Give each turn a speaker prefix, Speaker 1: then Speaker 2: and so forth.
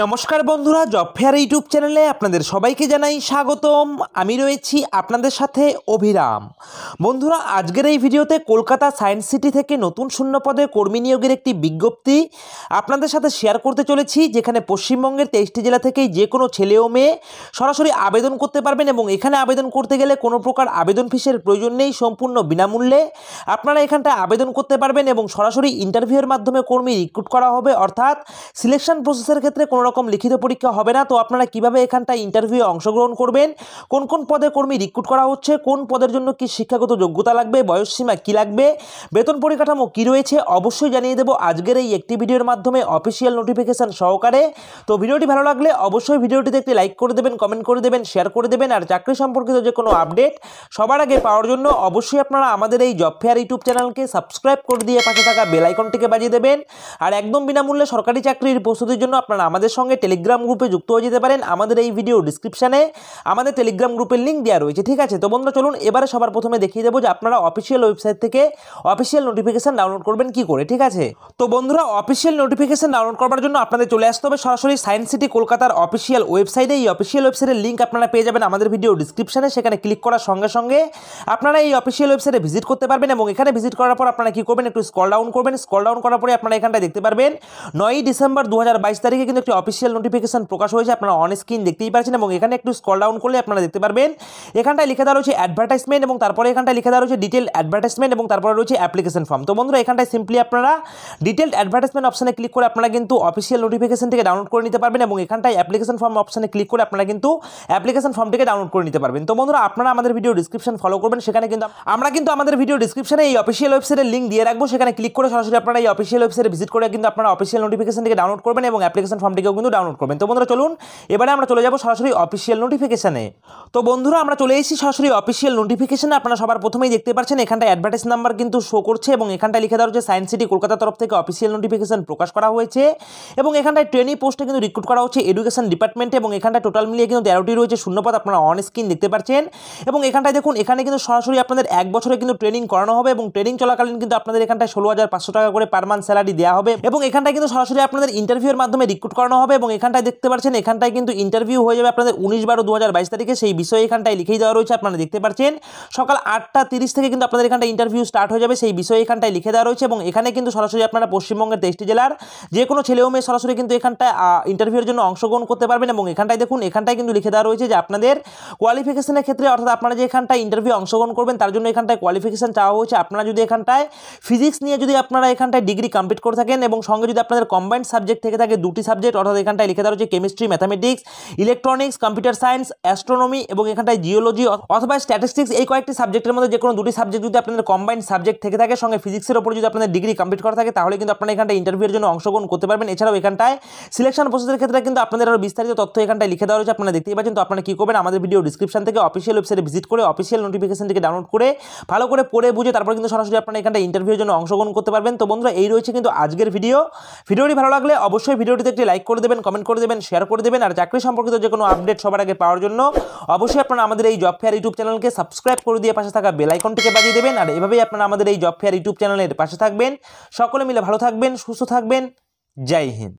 Speaker 1: নমস্কার বন্ধুরা job fair YouTube চ্যানেলে আপনাদের সবাইকে জানাই স্বাগতম আমি রয়েছি আপনাদের সাথে অভিরাম বন্ধুরা আজকের এই ভিডিওতে কলকাতা সায়েন্স সিটি থেকে নতুন শূন্যপদে কর্মী নিয়োগের একটি বিজ্ঞপ্তি আপনাদের সাথে শেয়ার করতে চলেছি যেখানে পশ্চিমবঙ্গের তেইশটি জেলা থেকেই যে কোনো ছেলে ও মেয়ে সরাসরি আবেদন করতে পারবেন এবং এখানে আবেদন করতে গেলে কোনো প্রকার আবেদন ফিসের প্রয়োজন নেই সম্পূর্ণ বিনামূল্যে আপনারা এখানটায় আবেদন করতে পারবেন এবং সরাসরি ইন্টারভিউয়ের মাধ্যমে কর্মী রিক্রুট করা হবে অর্থাৎ সিলেকশন প্রসেসের ক্ষেত্রে কোনো রকম লিখিত পরীক্ষা হবে না তো আপনারা কিভাবে এখানটায় ইন্টারভিউয়ে অংশগ্রহণ করবেন কোন কোন পদে কর্মী রিক্রুট করা হচ্ছে কোন পদের জন্য কি শিক্ষাগত যোগ্যতা লাগবে বয়সসীমা কি লাগবে বেতন পরিকাঠামো কি রয়েছে অবশ্যই জানিয়ে দেবো আজকের এই একটি ভিডিওর মাধ্যমে অফিসিয়াল নোটিফিকেশান সহকারে তো ভিডিওটি ভালো লাগলে অবশ্যই ভিডিওটিতে একটি লাইক করে দেবেন কমেন্ট করে দেবেন শেয়ার করে দেবেন আর চাকরি সম্পর্কিত যে কোনো আপডেট সবার আগে পাওয়ার জন্য অবশ্যই আপনারা আমাদের এই জব ফেয়ার ইউটিউব চ্যানেলকে সাবস্ক্রাইব করে দিয়ে পাশে থাকা বেলাইকনটিকে বাজিয়ে দেবেন আর একদম বিনামূল্যে সরকারি চাকরির প্রস্তুতির জন্য আপনারা আমাদের সঙ্গে টেলিগ্রাম গ্রুপে যুক্ত হয়ে যেতে পারেন আমাদের এই ভিডিও ডিসক্রিপশানে আমাদের টেলিগ্রাম গ্রুপের লিঙ্ক দেওয়া রয়েছে ঠিক আছে তো বন্ধুরা চলুন এবারে সবার প্রথমে দেখিয়ে দেবো যে আপনারা অফিসিয়াল ওয়েবসাইট থেকে অফিসিয়াল নোটিফিকেশান ডাউনলোড করবেন কি করে ঠিক আছে তো বন্ধুরা অফিসিয়াল নোটিফিকেশান ডাউনলোড করার জন্য আপনাদের চলে আসতে হবে সরাসরি সায়েন্স সিটি কলকাতার অফিসিয়াল ওয়েবসাইটে এই অফিসিয়াল ওয়েবসাইটের লিঙ্ক আপনারা পেয়ে যাবেন আমাদের ভিডিও ডিসক্রিপশানে সেখানে ক্লিক করার সঙ্গে সঙ্গে আপনারা এই অফিসিয়াল ওয়েবসাইটে ভিজিট করতে পারবেন এবং এখানে ভিজিট করার পর আপনারা কি করবেন একটু স্কল ডাউন করবেন স্কল ডাউন করার পরে আপনারা এখানটা দেখতে পারবেন নয়ই ডিসেম্বর দু তারিখে কিন্তু একটি অফিসিয়াল নোটিফিকেশান প্রকাশ হয়েছে আপনারা অন স্ক্রিন দেখতেই পাচ্ছেন এবং এখানে একটু স্কল ডাউন করলে আপনারা দেখতে পারবেন এখানটায় লিখে দেওয়া রয়েছে অ্যাডভার্টাইজমেন্ট এবং তারপরে এখানটায় লিখে দেওয়া রয়েছে ডিটেল অ্যাডভার্টাইজমেন্ট এবং তারপরে রয়েছে অ্যাপ্লিকেশন ফর্ম তো বন্ধুরা এখানটায় সিম্পলি আপনারা ডিটেল অ্যাডভার্টাইজমেন্ট অপশানে ক্লিক করে আপনারা কিন্তু অফিসিয়াল নোটিফিকেশনটিকে ডাউনলোড করে নিতে পারবেন এবং এখানটায় অ্যাপ্লিকেশন ফর্ম অপশানে ক্লিক করে আপনারা কিন্তু অ্যাপ্লিকেশন ফর্মটিকে ডাউনলোড করে নিতে পারবেন তো বন্ধুরা আপনারা আমাদের ভিডিও ডিসক্রিপশন ফলো করবেন সেখানে কিন্তু আমরা কিন্তু আমাদের ভিডিও ডিসক্রিপশনে এই অফিসিয়াল ওয়েবসাইটের লিঙ্ক দিয়ে রাখবো সেখানে ক্লিক করে সরাসরি আপনারা এই অফিসিয়াল ওয়েবসাইটে ভিজিট করে কিন্তু আপনারা অফিসিয়াল নোটিফিকেশনটিকে ডাউনলোড করবেন এবং অ্যাপ্লিকেশন ফর্ম ফর্মটিকেও কিন্তু ডাউনলোড করবেন তো বন্ধুরা চলুন এবারে আমরা চলে যাব সরাসরি অফিসিয়াল নোটিফিকেশানে তো বন্ধুরা আমরা চলে এসেছি সরাসরি অফিসিয়াল নোটিফিকেশানে আপনারা সবার প্রথমেই দেখতে পাচ্ছেন এখানটা অ্যাডভার্টাইজ নাম্বার কিন্তু শো করছে এবং এখানটা লিখে দেওয়া হচ্ছে সায়েন্স সিটি কলকাতা তরফ থেকে অফিসিয়াল নোটিফিকেশান প্রকাশ করা হয়েছে এবং এখানটায় ট্রেনিং পোস্টে কিন্তু রিক্রুট করা হচ্ছে এডুকেশন ডিপার্টমেন্টে এবং এখানটা টোটাল মিলিয়ে কিন্তু তেরোটি রয়েছে শূন্যপথ আপনারা অন স্ক্রিন দেখতে পাচ্ছেন এবং এখানটায় দেখুন এখানে কিন্তু সরাসরি আপনাদের এক বছরে কিন্তু ট্রেনিং করানো হবে এবং ট্রেনিং চলাকালীন কিন্তু আপনাদের এখানটায় ষোলো হাজার পাঁচশো টাকা করে পার মান্থ স্যালারি দেওয়া হবে এবং এখানটায় কিন্তু সরাসরি আপনাদের ইন্টারভিউর মাধ্যমে রিক্রুট করানো হবে এবং এখানটায় দেখতে পাচ্ছেন এখানটায় কিন্তু ইন্টারভিউ হয়ে যাবে আপনাদের উনিশ বারো দু তারিখে সেই বিষয়ে এখানটায় লিখেই দেওয়া রয়েছে আপনারা দেখতে পাচ্ছেন সকাল আটটা তিরিশ থেকে কিন্তু আপনাদের এখানটা ইন্টারভিউ স্টার্ট হয়ে যাবে সেই বিষয়ে এখানটায় লিখে দেওয়া রয়েছে এবং এখানে কিন্তু সরাসরি আপনারা পশ্চিমবঙ্গের তেইশটি জেলার যে কোনো ছেলে ও মেয়ে সরাসরি কিন্তু এখানটায় ইন্টারভিউর জন্য অংশগ্রহণ করতে পারবেন এবং এখানটায় দেখুন এখানটায় কিন্তু লিখে দেওয়া রয়েছে যে আপনাদের কোয়ালিফিকেশনের ক্ষেত্রে অর্থাৎ আপনারা যে এখানটায় ইন্টারভিউ অংশগ্রহণ করবেন তার জন্য এখানটায় কোয়ালিফিকেশন চাওয়া হয়েছে আপনারা যদি এখানটায় ফিজিক্স নিয়ে যদি আপনারা এখানটায় ডিগ্রি কমপ্লিট করে থাকেন এবং সঙ্গে যদি আপনাদের কম্বাইন্ড সাবজেক্ট থেকে থাকে দুটি সাবজেক্ট সাবজেক্ট অর্থাৎ এখানটায় লিখে দেওয়া হচ্ছে chemistry mathematics electronics computer science astronomy এবং এখানটায় জিওলজি অথবা স্ট্যাটিস্টিক্স এই কয়েকটি সাবজেক্টের মধ্যে যে কোনো দুটি সাবজেক্ট যদি আপনাদের কম্বাইন্ড সাবজেক্ট থেকে থাকে সঙ্গে ফিজিক্সের ওপর যদি আপনাদের ডিগ্রি কমপ্লিট করা থাকে তাহলে কিন্তু আপনারা এখানটা ইন্টারভিউর জন্য অংশগ্রহণ করতে পারবেন এছাড়াও এখানটায় সিলেকশন প্রসেসের ক্ষেত্রে কিন্তু আপনাদের আরও বিস্তারিত তথ্য এখানটায় লিখে দেওয়া রয়েছে আপনারা দেখতেই পাচ্ছেন তো আপনারা কী করবেন আমাদের ভিডিও ডিসক্রিপশন থেকে অফিসিয়াল ওয়েবসাইটে ভিজিট করে অফিসিয়াল থেকে ডাউনলোড করে ভালো করে পড়ে বুঝে তারপর কিন্তু সরাসরি আপনারা এখানটা ইন্টারভিউর জন্য অংশগ্রহণ করতে পারবেন তো বন্ধুরা এই রয়েছে কিন্তু আজকের ভিডিও ভিডিওটি ভালো লাগলে অবশ্যই ভিডিওটিতে একটি লাইক লাইক করে দেবেন কমেন্ট করে দেবেন শেয়ার করে দেবেন আর চাকরি সম্পর্কিত যে কোনো আপডেট সবার আগে পাওয়ার জন্য অবশ্যই আপনারা আমাদের এই জব ফেয়ার ইউটিউব চ্যানেলকে সাবস্ক্রাইব করে দিয়ে পাশে থাকা বেলাইকনটিকে বাজিয়ে দেবেন আর এভাবেই আপনারা আমাদের এই জব ফেয়ার ইউটিউব চ্যানেলের পাশে থাকবেন সকলে মিলে ভালো থাকবেন সুস্থ থাকবেন জয় হিন্দ